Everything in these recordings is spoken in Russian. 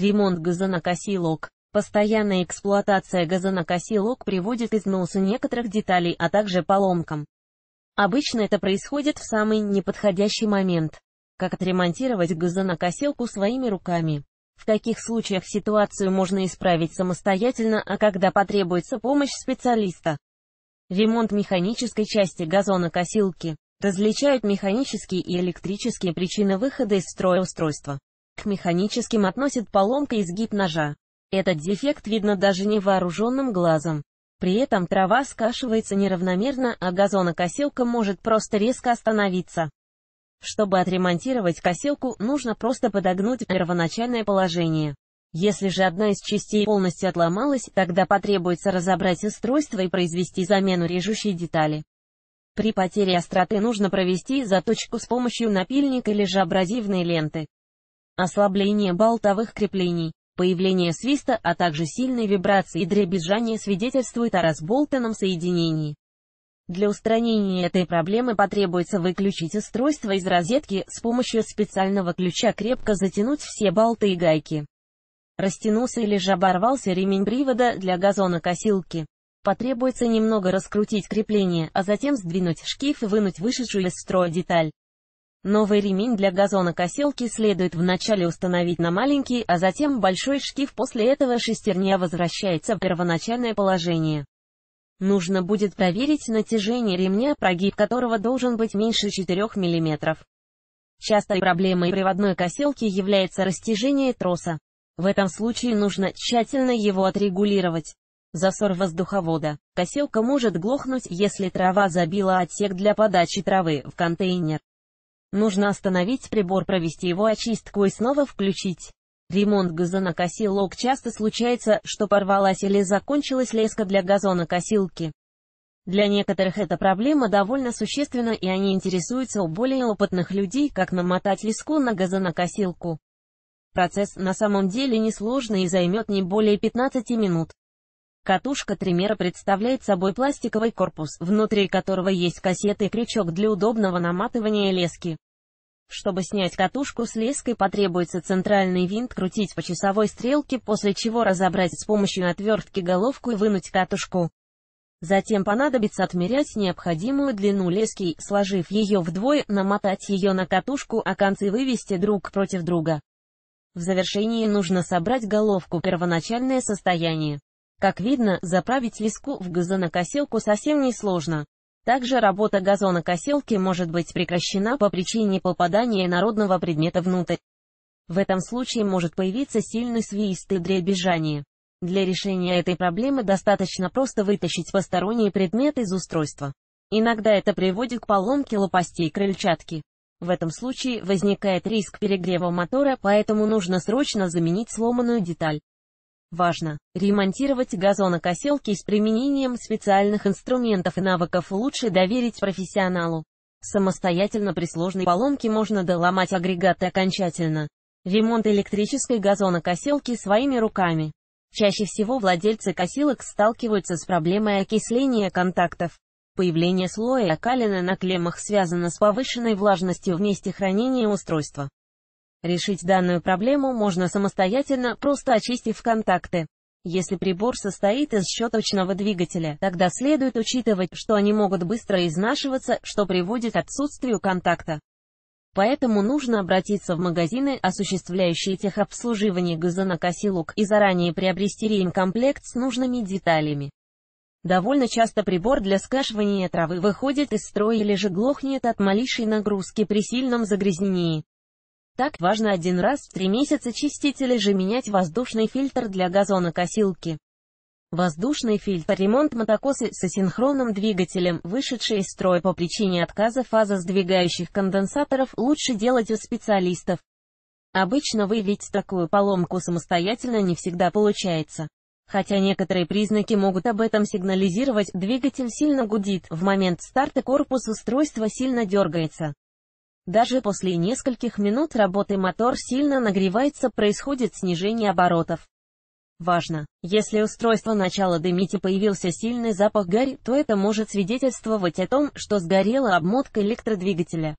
Ремонт газонокосилок. Постоянная эксплуатация газонокосилок приводит к износу некоторых деталей, а также поломкам. Обычно это происходит в самый неподходящий момент. Как отремонтировать газонокосилку своими руками? В каких случаях ситуацию можно исправить самостоятельно, а когда потребуется помощь специалиста? Ремонт механической части газонокосилки. Различают механические и электрические причины выхода из строя устройства. К механическим относят поломка сгиб ножа. Этот дефект видно даже невооруженным глазом. При этом трава скашивается неравномерно, а газонокоселка может просто резко остановиться. Чтобы отремонтировать косилку, нужно просто подогнуть первоначальное положение. Если же одна из частей полностью отломалась, тогда потребуется разобрать устройство и произвести замену режущей детали. При потере остроты нужно провести заточку с помощью напильника или же абразивной ленты. Ослабление болтовых креплений, появление свиста, а также сильной вибрации и дребезжания свидетельствует о разболтанном соединении. Для устранения этой проблемы потребуется выключить устройство из розетки, с помощью специального ключа крепко затянуть все болты и гайки. Растянулся или же оборвался ремень привода для газонокосилки. Потребуется немного раскрутить крепление, а затем сдвинуть шкив и вынуть вышедшую из строя деталь. Новый ремень для газонокоселки следует вначале установить на маленький, а затем большой шкив. после этого шестерня возвращается в первоначальное положение. Нужно будет проверить натяжение ремня, прогиб которого должен быть меньше 4 мм. Частой проблемой приводной косилки является растяжение троса. В этом случае нужно тщательно его отрегулировать. Засор воздуховода. Косилка может глохнуть, если трава забила отсек для подачи травы в контейнер. Нужно остановить прибор, провести его очистку и снова включить. Ремонт газонокосилок часто случается, что порвалась или закончилась леска для газонокосилки. Для некоторых эта проблема довольно существенна и они интересуются у более опытных людей, как намотать леску на газонокосилку. Процесс на самом деле несложный и займет не более 15 минут. Катушка тримера представляет собой пластиковый корпус, внутри которого есть кассеты и крючок для удобного наматывания лески. Чтобы снять катушку с леской потребуется центральный винт крутить по часовой стрелке, после чего разобрать с помощью отвертки головку и вынуть катушку. Затем понадобится отмерять необходимую длину лески, сложив ее вдвое, намотать ее на катушку, а концы вывести друг против друга. В завершении нужно собрать головку первоначальное состояние. Как видно, заправить леску в газонокосилку совсем не сложно. Также работа газонокосилки может быть прекращена по причине попадания народного предмета внутрь. В этом случае может появиться сильный свист и дребезжание. Для решения этой проблемы достаточно просто вытащить посторонний предмет из устройства. Иногда это приводит к поломке лопастей крыльчатки. В этом случае возникает риск перегрева мотора, поэтому нужно срочно заменить сломанную деталь. Важно ремонтировать газонокосилки с применением специальных инструментов и навыков лучше доверить профессионалу. Самостоятельно при сложной поломке можно доломать агрегаты окончательно. Ремонт электрической газонокосилки своими руками. Чаще всего владельцы косилок сталкиваются с проблемой окисления контактов. Появление слоя калина на клеммах связано с повышенной влажностью в месте хранения устройства. Решить данную проблему можно самостоятельно, просто очистив контакты. Если прибор состоит из щеточного двигателя, тогда следует учитывать, что они могут быстро изнашиваться, что приводит к отсутствию контакта. Поэтому нужно обратиться в магазины, осуществляющие техобслуживание газонокосилок, и заранее приобрести ремкомплект с нужными деталями. Довольно часто прибор для скашивания травы выходит из строя или же глохнет от малейшей нагрузки при сильном загрязнении. Так, важно один раз в три месяца чистить или же менять воздушный фильтр для газонокосилки. Воздушный фильтр ремонт мотокосы с асинхронным двигателем, вышедший из строя по причине отказа фаза сдвигающих конденсаторов, лучше делать у специалистов. Обычно выявить такую поломку самостоятельно не всегда получается. Хотя некоторые признаки могут об этом сигнализировать, двигатель сильно гудит, в момент старта корпус устройства сильно дергается. Даже после нескольких минут работы мотор сильно нагревается, происходит снижение оборотов. Важно, если устройство начало дымить и появился сильный запах гари, то это может свидетельствовать о том, что сгорела обмотка электродвигателя.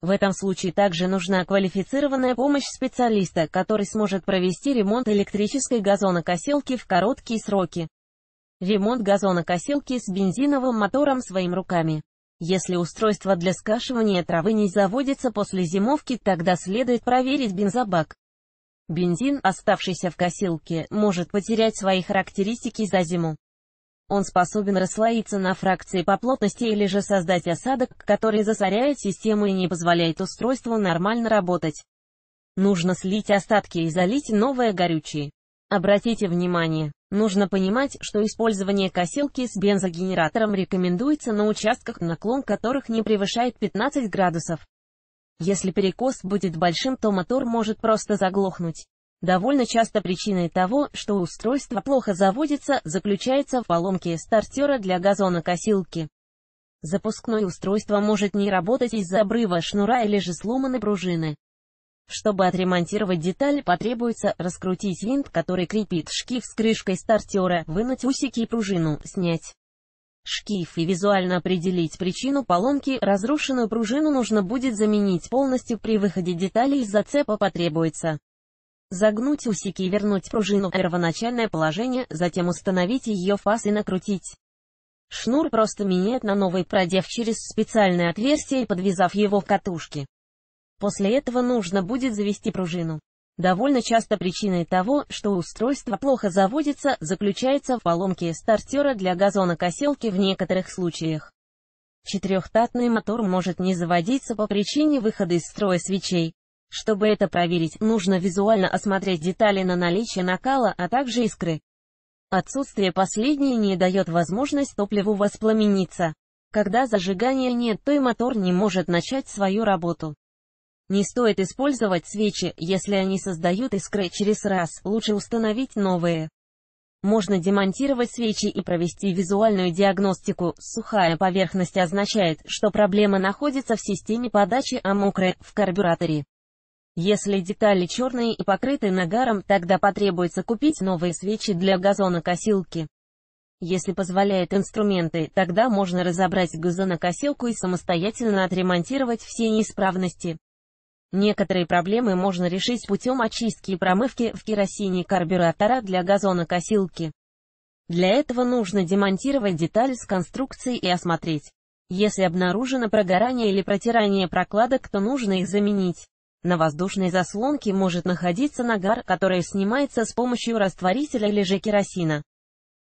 В этом случае также нужна квалифицированная помощь специалиста, который сможет провести ремонт электрической газонокосилки в короткие сроки. Ремонт газонокосилки с бензиновым мотором своим руками. Если устройство для скашивания травы не заводится после зимовки, тогда следует проверить бензобак. Бензин, оставшийся в косилке, может потерять свои характеристики за зиму. Он способен расслоиться на фракции по плотности или же создать осадок, который засоряет систему и не позволяет устройству нормально работать. Нужно слить остатки и залить новое горючее. Обратите внимание, Нужно понимать, что использование косилки с бензогенератором рекомендуется на участках, наклон которых не превышает 15 градусов. Если перекос будет большим, то мотор может просто заглохнуть. Довольно часто причиной того, что устройство плохо заводится, заключается в поломке стартера для газонокосилки. Запускное устройство может не работать из-за обрыва шнура или же сломанной пружины. Чтобы отремонтировать деталь, потребуется раскрутить винт, который крепит шкив с крышкой стартера, вынуть усики и пружину, снять шкив и визуально определить причину поломки, разрушенную пружину нужно будет заменить полностью при выходе деталей из зацепа потребуется. Загнуть усики и вернуть пружину в первоначальное положение, затем установить ее фас и накрутить. Шнур просто менять на новый, продев через специальное отверстие и подвязав его в катушке. После этого нужно будет завести пружину. Довольно часто причиной того, что устройство плохо заводится, заключается в поломке стартера для газонокоселки в некоторых случаях. Четырехтатный мотор может не заводиться по причине выхода из строя свечей. Чтобы это проверить, нужно визуально осмотреть детали на наличие накала, а также искры. Отсутствие последней не дает возможность топливу воспламениться. Когда зажигания нет, то и мотор не может начать свою работу. Не стоит использовать свечи, если они создают искры через раз, лучше установить новые. Можно демонтировать свечи и провести визуальную диагностику. Сухая поверхность означает, что проблема находится в системе подачи, а мокрая – в карбюраторе. Если детали черные и покрыты нагаром, тогда потребуется купить новые свечи для газонокосилки. Если позволяют инструменты, тогда можно разобрать газонокосилку и самостоятельно отремонтировать все неисправности. Некоторые проблемы можно решить путем очистки и промывки в керосине карбюратора для газонокосилки. Для этого нужно демонтировать деталь с конструкции и осмотреть. Если обнаружено прогорание или протирание прокладок, то нужно их заменить. На воздушной заслонке может находиться нагар, который снимается с помощью растворителя или же керосина.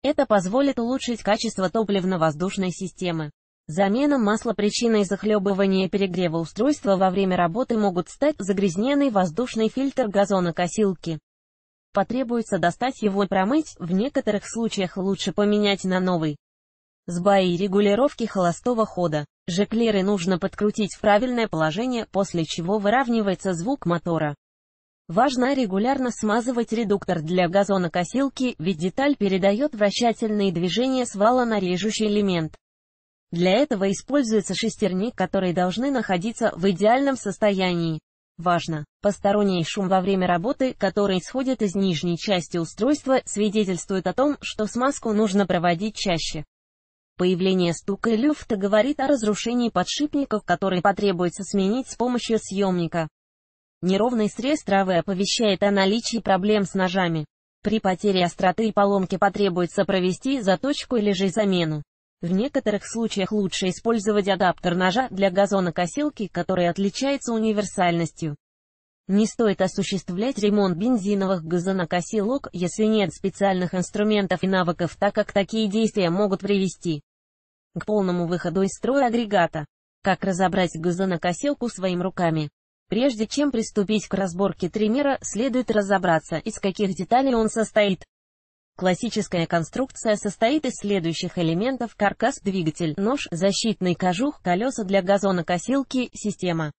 Это позволит улучшить качество топливно-воздушной системы. Замена масла причиной захлебывания перегрева устройства во время работы могут стать загрязненный воздушный фильтр газонокосилки. Потребуется достать его и промыть, в некоторых случаях лучше поменять на новый. Сбои регулировки холостого хода. Жеклеры нужно подкрутить в правильное положение, после чего выравнивается звук мотора. Важно регулярно смазывать редуктор для газонокосилки, ведь деталь передает вращательные движения свала на режущий элемент. Для этого используются шестерни, которые должны находиться в идеальном состоянии. Важно! Посторонний шум во время работы, который исходит из нижней части устройства, свидетельствует о том, что смазку нужно проводить чаще. Появление стука и люфта говорит о разрушении подшипников, которые потребуется сменить с помощью съемника. Неровный срез травы оповещает о наличии проблем с ножами. При потере остроты и поломке потребуется провести заточку или же замену. В некоторых случаях лучше использовать адаптер ножа для газонокосилки, который отличается универсальностью. Не стоит осуществлять ремонт бензиновых газонокосилок, если нет специальных инструментов и навыков, так как такие действия могут привести к полному выходу из строя агрегата. Как разобрать газонокосилку своим руками? Прежде чем приступить к разборке триммера, следует разобраться, из каких деталей он состоит. Классическая конструкция состоит из следующих элементов каркас, двигатель, нож, защитный кожух, колеса для газонокосилки, система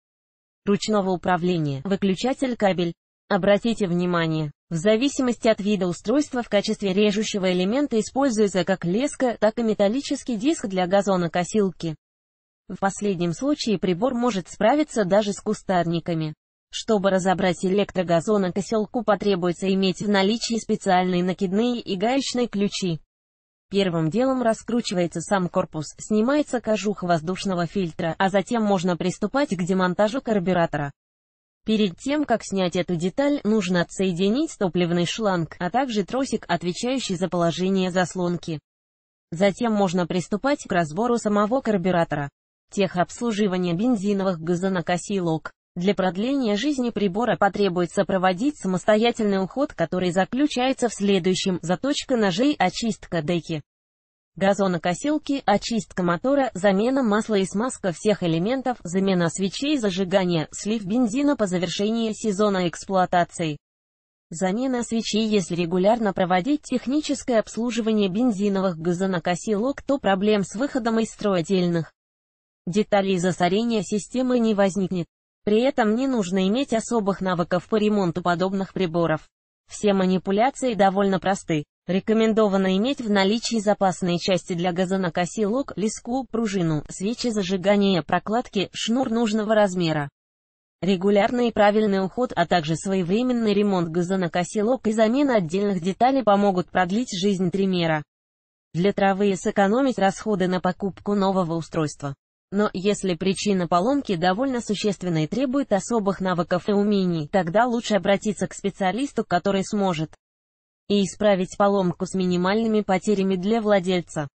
ручного управления, выключатель, кабель. Обратите внимание, в зависимости от вида устройства в качестве режущего элемента используется как леска, так и металлический диск для газонокосилки. В последнем случае прибор может справиться даже с кустарниками. Чтобы разобрать электрогазона коселку потребуется иметь в наличии специальные накидные и гаечные ключи. Первым делом раскручивается сам корпус, снимается кожух воздушного фильтра, а затем можно приступать к демонтажу карбюратора. Перед тем, как снять эту деталь, нужно отсоединить топливный шланг, а также тросик, отвечающий за положение заслонки. Затем можно приступать к разбору самого карбюратора. Техобслуживание бензиновых газонокосилок. Для продления жизни прибора потребуется проводить самостоятельный уход, который заключается в следующем – заточка ножей, очистка деки, газонокосилки, очистка мотора, замена масла и смазка всех элементов, замена свечей зажигания, слив бензина по завершении сезона эксплуатации. Замена свечей Если регулярно проводить техническое обслуживание бензиновых газонокосилок, то проблем с выходом из строя отдельных деталей засорения системы не возникнет. При этом не нужно иметь особых навыков по ремонту подобных приборов. Все манипуляции довольно просты. Рекомендовано иметь в наличии запасные части для газонокосилок, леску, пружину, свечи зажигания, прокладки, шнур нужного размера. Регулярный и правильный уход, а также своевременный ремонт газонокосилок и замена отдельных деталей помогут продлить жизнь триммера. Для травы и сэкономить расходы на покупку нового устройства. Но если причина поломки довольно существенна и требует особых навыков и умений, тогда лучше обратиться к специалисту, который сможет и исправить поломку с минимальными потерями для владельца.